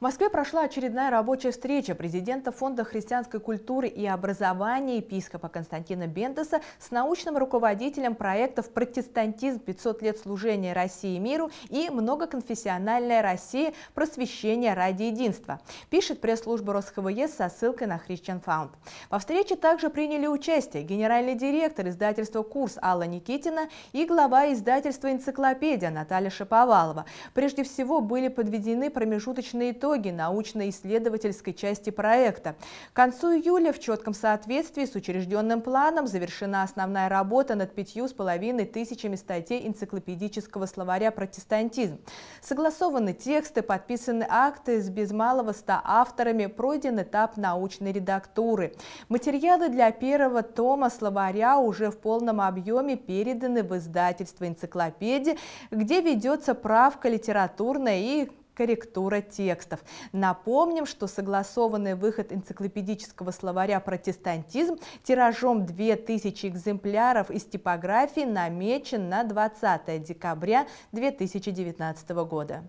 В Москве прошла очередная рабочая встреча президента Фонда христианской культуры и образования епископа Константина Бендеса с научным руководителем проектов «Протестантизм. 500 лет служения России и миру» и «Многоконфессиональная Россия. Просвещение ради единства», пишет пресс-служба РосХВЕ со ссылкой на Christian Found. Во встрече также приняли участие генеральный директор издательства «Курс» Алла Никитина и глава издательства «Энциклопедия» Наталья Шаповалова. Прежде всего были подведены промежуточные итоги итоги научно-исследовательской части проекта. К концу июля в четком соответствии с учрежденным планом завершена основная работа над пятью с половиной тысячами статей энциклопедического словаря «Протестантизм». Согласованы тексты, подписаны акты с без малого ста авторами, пройден этап научной редактуры. Материалы для первого тома словаря уже в полном объеме переданы в издательство Энциклопедия, где ведется правка литературная и корректура текстов. Напомним, что согласованный выход энциклопедического словаря «Протестантизм» тиражом 2000 экземпляров из типографии намечен на 20 декабря 2019 года.